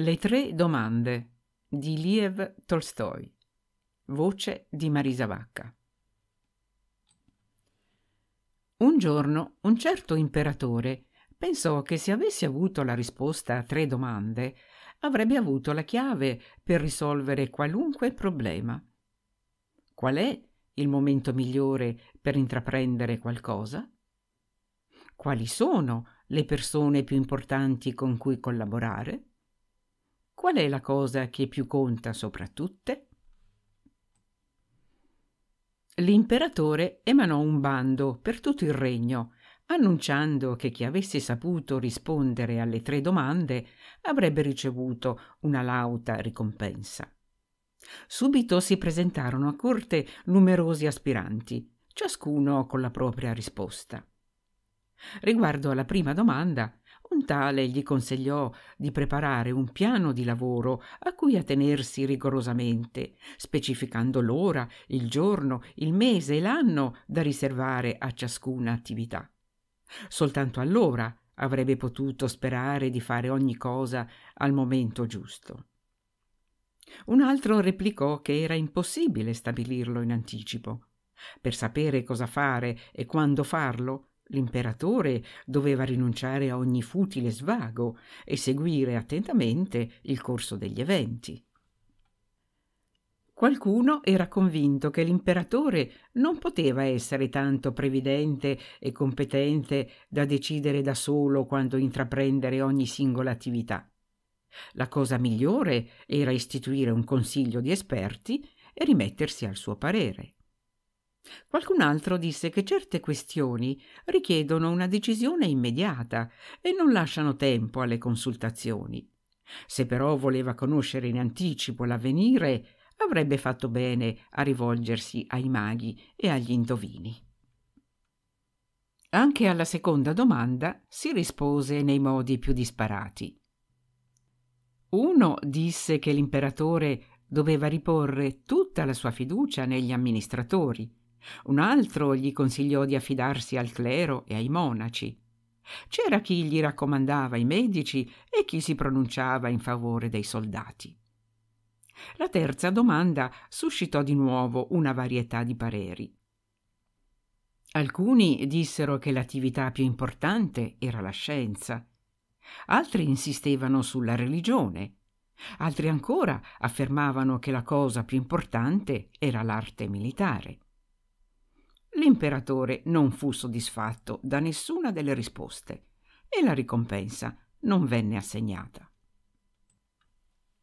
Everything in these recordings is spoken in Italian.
Le tre domande di Liev Tolstoi. Voce di Marisa Vacca. Un giorno un certo imperatore pensò che se avesse avuto la risposta a tre domande avrebbe avuto la chiave per risolvere qualunque problema. Qual è il momento migliore per intraprendere qualcosa? Quali sono le persone più importanti con cui collaborare? qual è la cosa che più conta sopra tutte? L'imperatore emanò un bando per tutto il regno, annunciando che chi avesse saputo rispondere alle tre domande avrebbe ricevuto una lauta ricompensa. Subito si presentarono a corte numerosi aspiranti, ciascuno con la propria risposta. Riguardo alla prima domanda, un tale gli consigliò di preparare un piano di lavoro a cui attenersi rigorosamente, specificando l'ora, il giorno, il mese e l'anno da riservare a ciascuna attività. Soltanto allora avrebbe potuto sperare di fare ogni cosa al momento giusto. Un altro replicò che era impossibile stabilirlo in anticipo. Per sapere cosa fare e quando farlo, L'imperatore doveva rinunciare a ogni futile svago e seguire attentamente il corso degli eventi. Qualcuno era convinto che l'imperatore non poteva essere tanto previdente e competente da decidere da solo quando intraprendere ogni singola attività. La cosa migliore era istituire un consiglio di esperti e rimettersi al suo parere. Qualcun altro disse che certe questioni richiedono una decisione immediata e non lasciano tempo alle consultazioni. Se però voleva conoscere in anticipo l'avvenire, avrebbe fatto bene a rivolgersi ai maghi e agli indovini. Anche alla seconda domanda si rispose nei modi più disparati. Uno disse che l'imperatore doveva riporre tutta la sua fiducia negli amministratori, un altro gli consigliò di affidarsi al clero e ai monaci. C'era chi gli raccomandava i medici e chi si pronunciava in favore dei soldati. La terza domanda suscitò di nuovo una varietà di pareri. Alcuni dissero che l'attività più importante era la scienza, altri insistevano sulla religione, altri ancora affermavano che la cosa più importante era l'arte militare l'imperatore non fu soddisfatto da nessuna delle risposte e la ricompensa non venne assegnata.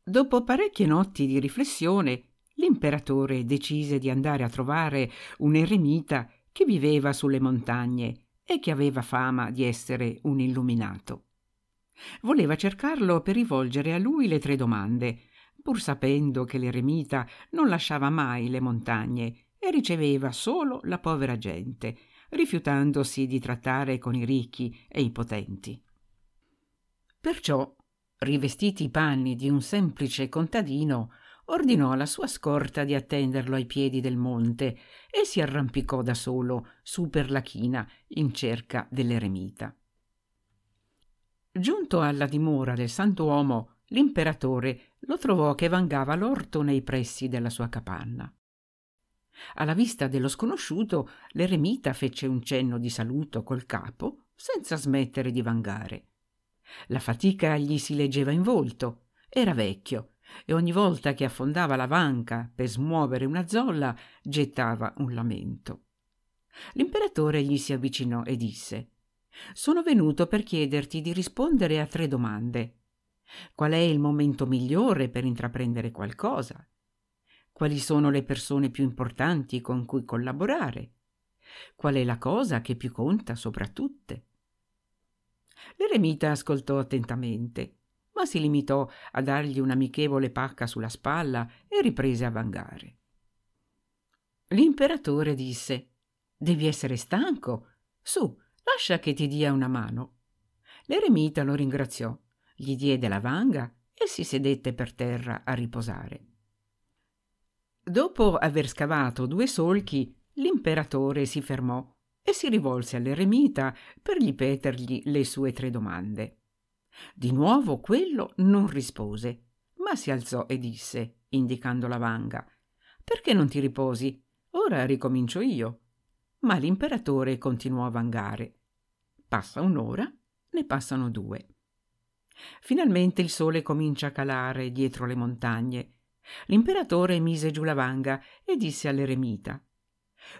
Dopo parecchie notti di riflessione, l'imperatore decise di andare a trovare un eremita che viveva sulle montagne e che aveva fama di essere un illuminato. Voleva cercarlo per rivolgere a lui le tre domande, pur sapendo che l'eremita non lasciava mai le montagne e riceveva solo la povera gente, rifiutandosi di trattare con i ricchi e i potenti. Perciò, rivestiti i panni di un semplice contadino, ordinò alla sua scorta di attenderlo ai piedi del monte e si arrampicò da solo su per la china in cerca dell'eremita. Giunto alla dimora del sant'uomo, l'imperatore lo trovò che vangava l'orto nei pressi della sua capanna alla vista dello sconosciuto l'eremita fece un cenno di saluto col capo senza smettere di vangare la fatica gli si leggeva in volto era vecchio e ogni volta che affondava la vanca per smuovere una zolla gettava un lamento. L'imperatore gli si avvicinò e disse Sono venuto per chiederti di rispondere a tre domande. Qual è il momento migliore per intraprendere qualcosa? quali sono le persone più importanti con cui collaborare, qual è la cosa che più conta sopra tutte. L'eremita ascoltò attentamente, ma si limitò a dargli un'amichevole pacca sulla spalla e riprese a vangare. L'imperatore disse Devi essere stanco. Su, lascia che ti dia una mano. L'eremita lo ringraziò, gli diede la vanga e si sedette per terra a riposare. Dopo aver scavato due solchi, l'imperatore si fermò e si rivolse all'eremita per ripetergli le sue tre domande. Di nuovo quello non rispose, ma si alzò e disse, indicando la vanga, Perché non ti riposi? Ora ricomincio io. Ma l'imperatore continuò a vangare. Passa un'ora, ne passano due. Finalmente il sole comincia a calare dietro le montagne L'imperatore mise giù la vanga e disse all'eremita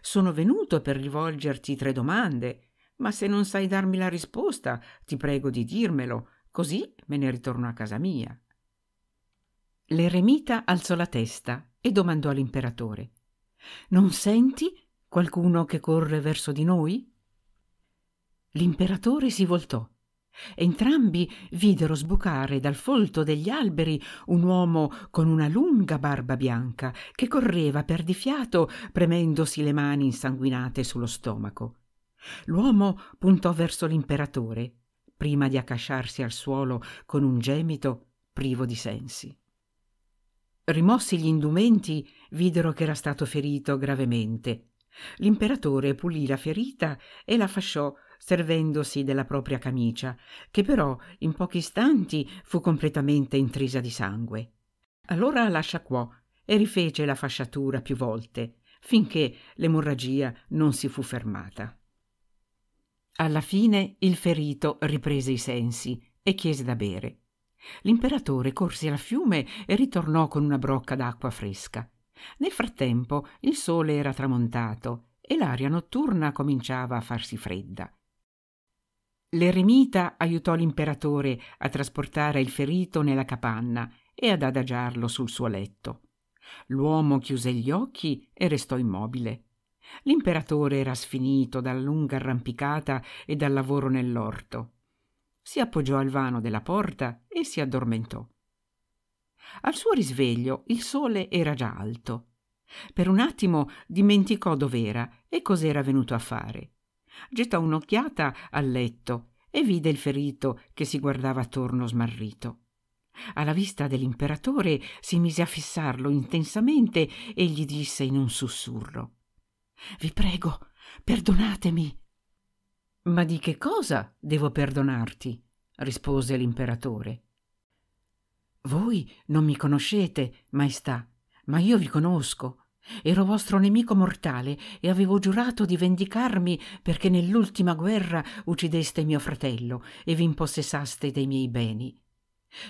Sono venuto per rivolgerti tre domande, ma se non sai darmi la risposta, ti prego di dirmelo, così me ne ritorno a casa mia. L'eremita alzò la testa e domandò all'imperatore Non senti qualcuno che corre verso di noi? L'imperatore si voltò entrambi videro sbucare dal folto degli alberi un uomo con una lunga barba bianca che correva per di fiato premendosi le mani insanguinate sullo stomaco l'uomo puntò verso l'imperatore prima di accasciarsi al suolo con un gemito privo di sensi rimossi gli indumenti videro che era stato ferito gravemente l'imperatore pulì la ferita e la fasciò servendosi della propria camicia, che però in pochi istanti fu completamente intrisa di sangue. Allora la sciacquò e rifece la fasciatura più volte, finché l'emorragia non si fu fermata. Alla fine il ferito riprese i sensi e chiese da bere. L'imperatore corse al fiume e ritornò con una brocca d'acqua fresca. Nel frattempo il sole era tramontato e l'aria notturna cominciava a farsi fredda. L'eremita aiutò l'imperatore a trasportare il ferito nella capanna e ad adagiarlo sul suo letto. L'uomo chiuse gli occhi e restò immobile. L'imperatore era sfinito dalla lunga arrampicata e dal lavoro nell'orto. Si appoggiò al vano della porta e si addormentò. Al suo risveglio il sole era già alto. Per un attimo dimenticò dov'era e cos'era venuto a fare. Gettò un'occhiata al letto e vide il ferito che si guardava attorno smarrito. Alla vista dell'imperatore si mise a fissarlo intensamente e gli disse in un sussurro Vi prego, perdonatemi. Ma di che cosa devo perdonarti? rispose l'imperatore. Voi non mi conoscete, maestà, ma io vi conosco Ero vostro nemico mortale e avevo giurato di vendicarmi perché nell'ultima guerra uccideste mio fratello e vi impossessaste dei miei beni.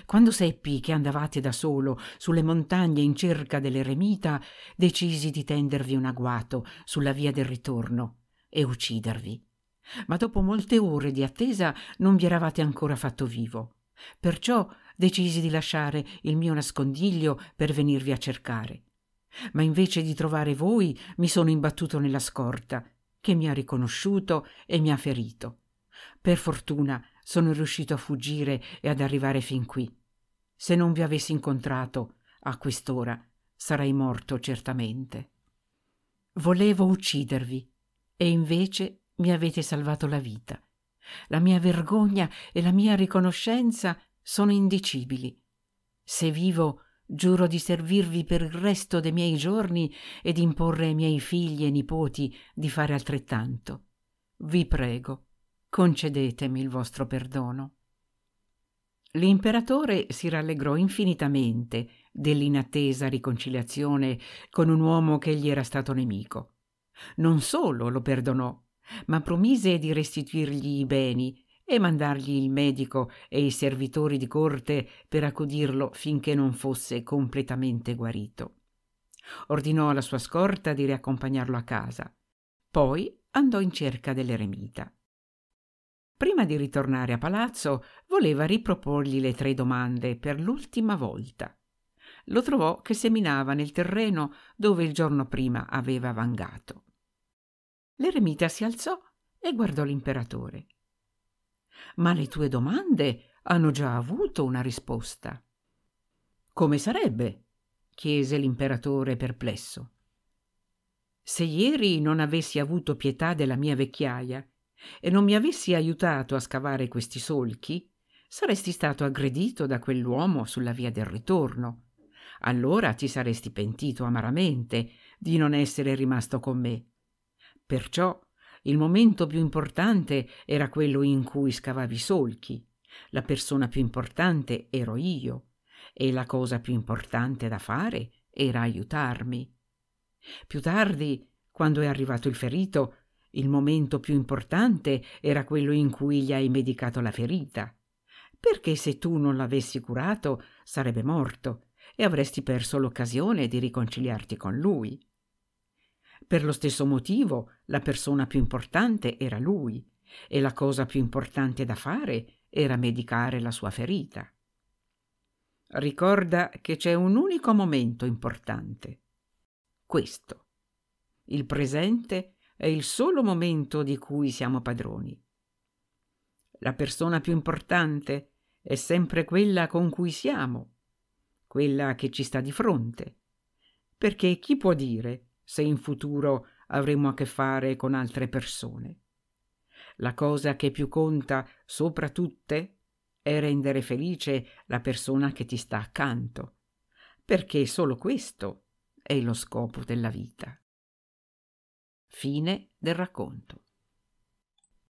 Quando seppi che andavate da solo sulle montagne in cerca dell'eremita, decisi di tendervi un agguato sulla via del ritorno e uccidervi. Ma dopo molte ore di attesa non vi eravate ancora fatto vivo. Perciò decisi di lasciare il mio nascondiglio per venirvi a cercare ma invece di trovare voi mi sono imbattuto nella scorta, che mi ha riconosciuto e mi ha ferito. Per fortuna sono riuscito a fuggire e ad arrivare fin qui. Se non vi avessi incontrato a quest'ora sarei morto certamente. Volevo uccidervi e invece mi avete salvato la vita. La mia vergogna e la mia riconoscenza sono indicibili. Se vivo Giuro di servirvi per il resto dei miei giorni e di imporre ai miei figli e nipoti di fare altrettanto. Vi prego, concedetemi il vostro perdono. L'imperatore si rallegrò infinitamente dell'inattesa riconciliazione con un uomo che gli era stato nemico. Non solo lo perdonò, ma promise di restituirgli i beni e mandargli il medico e i servitori di corte per accudirlo finché non fosse completamente guarito. Ordinò alla sua scorta di riaccompagnarlo a casa. Poi andò in cerca dell'eremita. Prima di ritornare a palazzo, voleva riproporgli le tre domande per l'ultima volta. Lo trovò che seminava nel terreno dove il giorno prima aveva vangato. L'eremita si alzò e guardò l'imperatore ma le tue domande hanno già avuto una risposta. Come sarebbe? chiese l'imperatore perplesso. Se ieri non avessi avuto pietà della mia vecchiaia e non mi avessi aiutato a scavare questi solchi, saresti stato aggredito da quell'uomo sulla via del ritorno. Allora ti saresti pentito amaramente di non essere rimasto con me. Perciò il momento più importante era quello in cui scavavi solchi. La persona più importante ero io e la cosa più importante da fare era aiutarmi. Più tardi, quando è arrivato il ferito, il momento più importante era quello in cui gli hai medicato la ferita, perché se tu non l'avessi curato sarebbe morto e avresti perso l'occasione di riconciliarti con lui. Per lo stesso motivo la persona più importante era lui e la cosa più importante da fare era medicare la sua ferita. Ricorda che c'è un unico momento importante. Questo. Il presente è il solo momento di cui siamo padroni. La persona più importante è sempre quella con cui siamo, quella che ci sta di fronte, perché chi può dire se in futuro avremo a che fare con altre persone. La cosa che più conta sopra tutte è rendere felice la persona che ti sta accanto, perché solo questo è lo scopo della vita. Fine del racconto.